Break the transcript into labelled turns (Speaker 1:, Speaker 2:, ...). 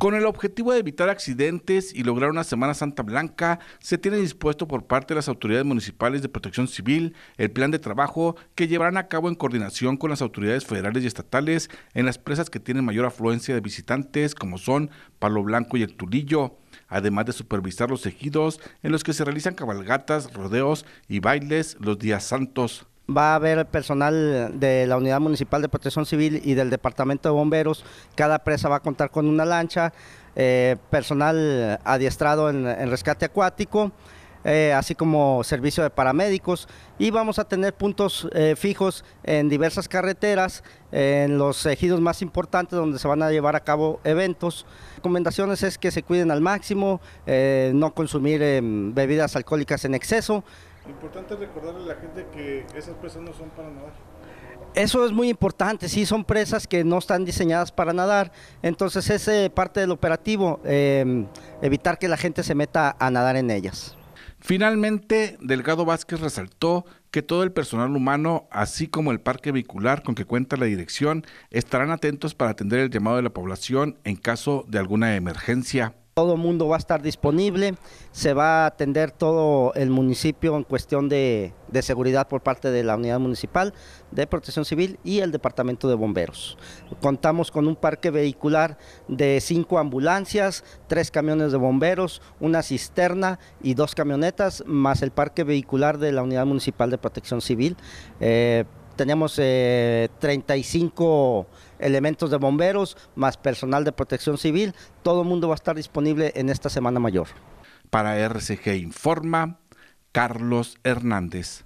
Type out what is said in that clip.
Speaker 1: Con el objetivo de evitar accidentes y lograr una Semana Santa Blanca, se tiene dispuesto por parte de las autoridades municipales de protección civil el plan de trabajo que llevarán a cabo en coordinación con las autoridades federales y estatales en las presas que tienen mayor afluencia de visitantes, como son Palo Blanco y el Tulillo, además de supervisar los ejidos en los que se realizan cabalgatas, rodeos y bailes los días santos
Speaker 2: va a haber personal de la Unidad Municipal de Protección Civil y del Departamento de Bomberos. Cada presa va a contar con una lancha, eh, personal adiestrado en, rescate acuático, eh, así como servicio de paramédicos. Y vamos a tener puntos eh, fijos en diversas carreteras, en los ejidos más importantes donde se van a llevar a cabo eventos. Recomendaciones es que se cuiden al máximo, no consumir em, bebidas alcohólicas en exceso
Speaker 1: importante recordarle a la gente que esas presas no son para nadar.
Speaker 2: Eso es muy importante, sí, son presas que no están diseñadas para nadar, entonces es eh, parte del operativo, em, evitar que la gente se meta a nadar en ellas.
Speaker 1: Finalmente, Delgado Vázquez resaltó que todo el personal humano, así como el parque vehicular con que cuenta la dirección, estarán atentos para atender el llamado de la población en caso de alguna emergencia.
Speaker 2: Todo el mundo va a estar disponible, se va a atender todo el municipio en cuestión de, seguridad por parte de la unidad municipal de protección civil y el departamento de bomberos. Contamos con un parque vehicular de cinco ambulancias, tres camiones de bomberos, una cisterna y dos camionetas, más el parque vehicular de la unidad municipal de protección civil. Eh, tenemos 35 eh, elementos de bomberos, más personal de protección civil. Todo el mundo va a estar disponible en esta Semana Mayor. Para RCG Informa, Carlos Hernández.